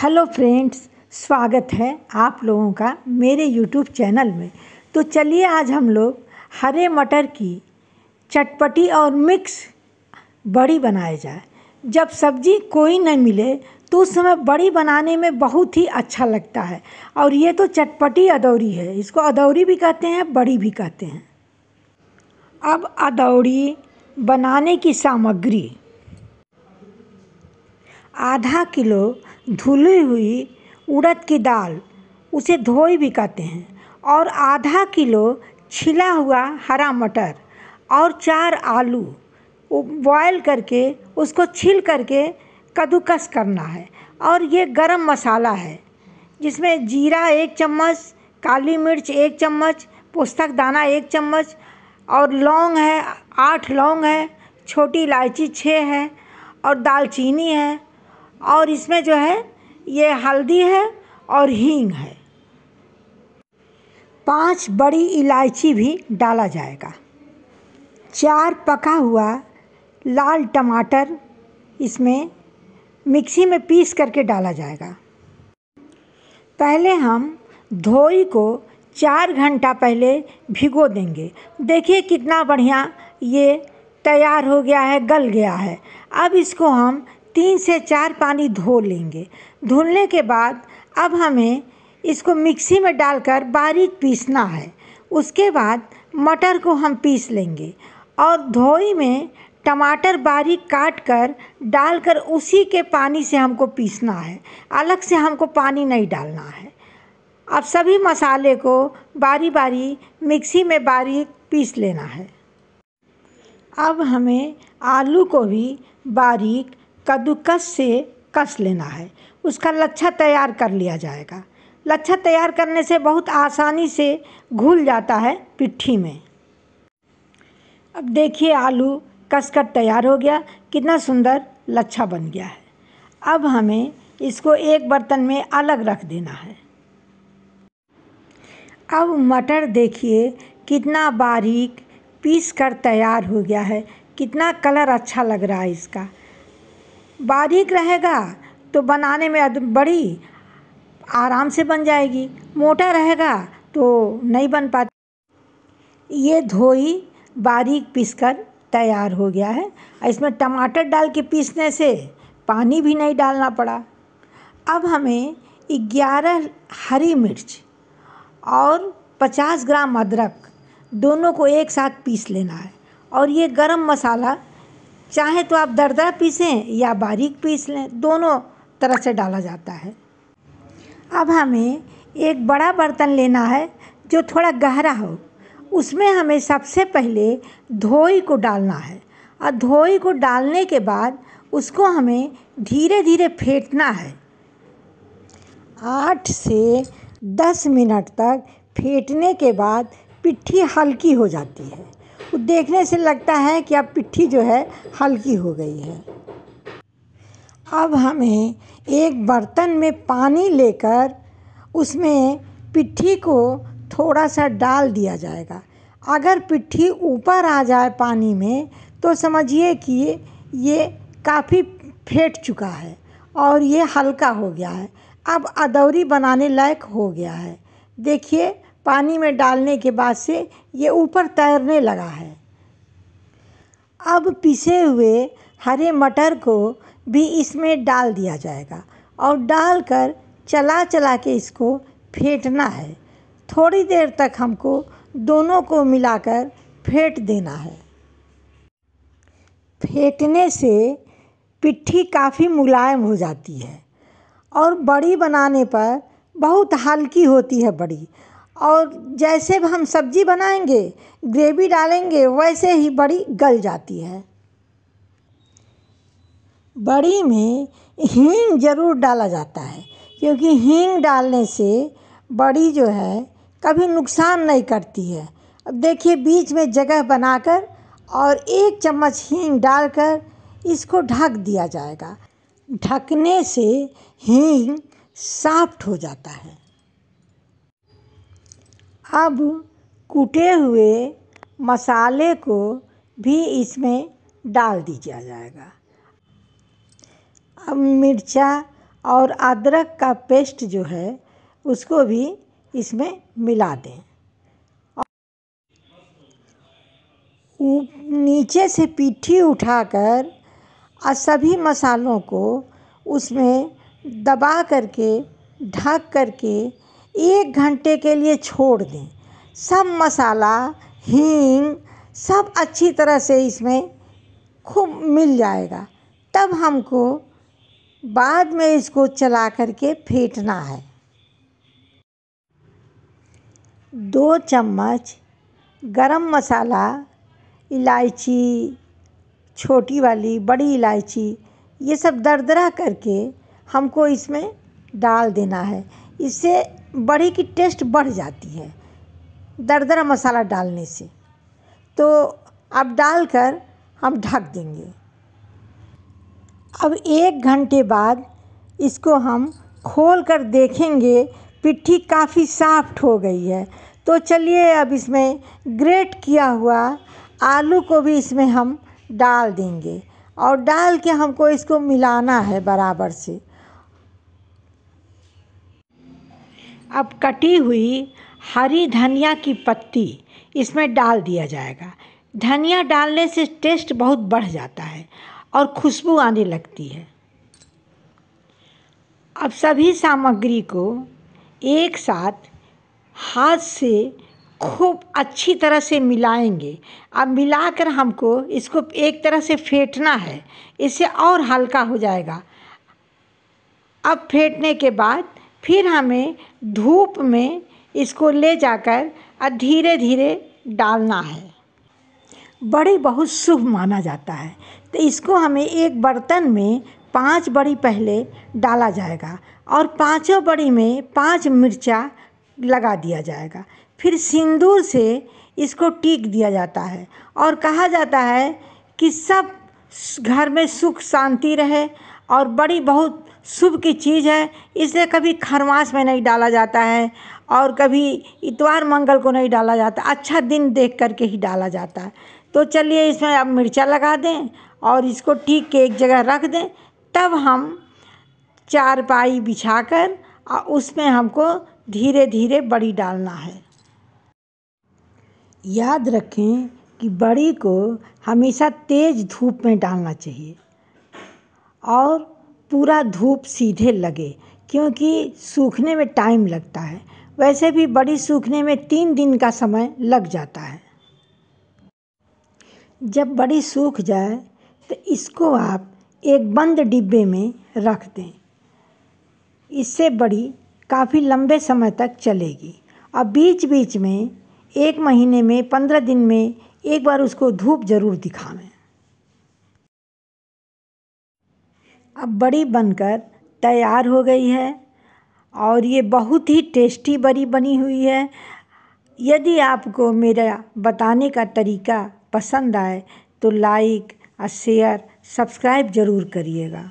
hello friends स्वागत है आप लोगों का मेरे यूट्यूब चैनल में तो चलिए आज हम लोग हरे मटर की चटपटी और मिक्स बड़ी बनाए जाए जब सब्जी कोई नहीं मिले तो उस समय बड़ी बनाने में बहुत ही अच्छा लगता है और ये तो चटपटी अदौरी है इसको अदौरी भी कहते हैं बड़ी भी कहते हैं अब अदौरी बनाने की सामग्री आधा किलो धुली हुई उड़द की दाल उसे धोई भी कहते हैं और आधा किलो छिला हुआ हरा मटर और चार आलू बॉयल करके उसको छील करके कद्दूकस करना है और ये गरम मसाला है जिसमें जीरा एक चम्मच काली मिर्च एक चम्मच पुस्तक दाना एक चम्मच और लौंग है आठ लौंग है छोटी इलायची छः है और दालचीनी है और इसमें जो है ये हल्दी है और हींग है पांच बड़ी इलायची भी डाला जाएगा चार पका हुआ लाल टमाटर इसमें मिक्सी में पीस करके डाला जाएगा पहले हम धोई को चार घंटा पहले भिगो देंगे देखिए कितना बढ़िया ये तैयार हो गया है गल गया है अब इसको हम तीन से चार पानी धो लेंगे धुलने के बाद अब हमें इसको मिक्सी में डालकर बारीक पीसना है उसके बाद मटर को हम पीस लेंगे और धोई में टमाटर बारीक काट कर डालकर उसी के पानी से हमको पीसना है अलग से हमको पानी नहीं डालना है अब सभी मसाले को बारी बारी मिक्सी में बारीक पीस लेना है अब हमें आलू को भी बारीक कद्दूकस से कस लेना है उसका लच्छा तैयार कर लिया जाएगा लच्छा तैयार करने से बहुत आसानी से घुल जाता है पिट्ठी में अब देखिए आलू कसकर तैयार हो गया कितना सुंदर लच्छा बन गया है अब हमें इसको एक बर्तन में अलग रख देना है अब मटर देखिए कितना बारीक पीस कर तैयार हो गया है कितना कलर अच्छा लग रहा है इसका बारीक रहेगा तो बनाने में बड़ी आराम से बन जाएगी मोटा रहेगा तो नहीं बन पाती ये धोई बारीक पीसकर तैयार हो गया है इसमें टमाटर डाल के पीसने से पानी भी नहीं डालना पड़ा अब हमें ग्यारह हरी मिर्च और पचास ग्राम अदरक दोनों को एक साथ पीस लेना है और ये गरम मसाला चाहे तो आप दरदरा पीसें या बारीक पीस लें दोनों तरह से डाला जाता है अब हमें एक बड़ा बर्तन लेना है जो थोड़ा गहरा हो उसमें हमें सबसे पहले धोई को डालना है और धोई को डालने के बाद उसको हमें धीरे धीरे फेंटना है आठ से दस मिनट तक फेंटने के बाद पिट्ठी हल्की हो जाती है वो देखने से लगता है कि अब पिट्ठी जो है हल्की हो गई है अब हमें एक बर्तन में पानी लेकर उसमें पिट्ठी को थोड़ा सा डाल दिया जाएगा अगर पिट्ठी ऊपर आ जाए पानी में तो समझिए कि ये काफ़ी फेंट चुका है और ये हल्का हो गया है अब अदौरी बनाने लायक हो गया है देखिए पानी में डालने के बाद से ये ऊपर तैरने लगा है अब पिसे हुए हरे मटर को भी इसमें डाल दिया जाएगा और डालकर चला चला के इसको फेंटना है थोड़ी देर तक हमको दोनों को मिलाकर फेंट देना है फेंटने से पिट्ठी काफ़ी मुलायम हो जाती है और बड़ी बनाने पर बहुत हल्की होती है बड़ी और जैसे हम सब्ज़ी बनाएंगे ग्रेवी डालेंगे वैसे ही बड़ी गल जाती है बड़ी में हींग ज़रूर डाला जाता है क्योंकि हींग डालने से बड़ी जो है कभी नुकसान नहीं करती है अब देखिए बीच में जगह बनाकर और एक चम्मच हींग डालकर इसको ढक दिया जाएगा ढकने से हींग साफ्ट हो जाता है अब कूटे हुए मसाले को भी इसमें डाल दिया जाएगा अब मिर्चा और अदरक का पेस्ट जो है उसको भी इसमें मिला दें नीचे से पीठी उठाकर और सभी मसालों को उसमें दबा करके ढक करके एक घंटे के लिए छोड़ दें सब मसाला हींग सब अच्छी तरह से इसमें खूब मिल जाएगा तब हमको बाद में इसको चला करके फेंटना है दो चम्मच गरम मसाला इलायची छोटी वाली बड़ी इलायची ये सब दरदरा करके हमको इसमें डाल देना है इससे बड़ी की टेस्ट बढ़ जाती है दरदरा मसाला डालने से तो अब डालकर हम ढक देंगे अब एक घंटे बाद इसको हम खोल कर देखेंगे पिट्ठी काफ़ी साफ्ट हो गई है तो चलिए अब इसमें ग्रेट किया हुआ आलू को भी इसमें हम डाल देंगे और डाल के हमको इसको मिलाना है बराबर से अब कटी हुई हरी धनिया की पत्ती इसमें डाल दिया जाएगा धनिया डालने से टेस्ट बहुत बढ़ जाता है और खुशबू आने लगती है अब सभी सामग्री को एक साथ हाथ से खूब अच्छी तरह से मिलाएंगे अब मिलाकर हमको इसको एक तरह से फेंटना है इससे और हल्का हो जाएगा अब फेंटने के बाद फिर हमें धूप में इसको ले जाकर और धीरे धीरे डालना है बड़ी बहुत शुभ माना जाता है तो इसको हमें एक बर्तन में पाँच बड़ी पहले डाला जाएगा और पाँचों बड़ी में पाँच मिर्चा लगा दिया जाएगा फिर सिंदूर से इसको टीक दिया जाता है और कहा जाता है कि सब घर में सुख शांति रहे और बड़ी बहुत शुभ की चीज़ है इसे कभी खरमास में नहीं डाला जाता है और कभी इतवार मंगल को नहीं डाला जाता अच्छा दिन देख करके ही डाला जाता है तो चलिए इसमें आप मिर्चा लगा दें और इसको ठीक के एक जगह रख दें तब हम चारपाई कर और उसमें हमको धीरे धीरे बड़ी डालना है याद रखें कि बड़ी को हमेशा तेज़ धूप में डालना चाहिए और पूरा धूप सीधे लगे क्योंकि सूखने में टाइम लगता है वैसे भी बड़ी सूखने में तीन दिन का समय लग जाता है जब बड़ी सूख जाए तो इसको आप एक बंद डिब्बे में रख दें इससे बड़ी काफ़ी लंबे समय तक चलेगी और बीच बीच में एक महीने में पंद्रह दिन में एक बार उसको धूप ज़रूर दिखावें अब बड़ी बनकर तैयार हो गई है और ये बहुत ही टेस्टी बड़ी बनी हुई है यदि आपको मेरा बताने का तरीका पसंद आए तो लाइक और शेयर सब्सक्राइब ज़रूर करिएगा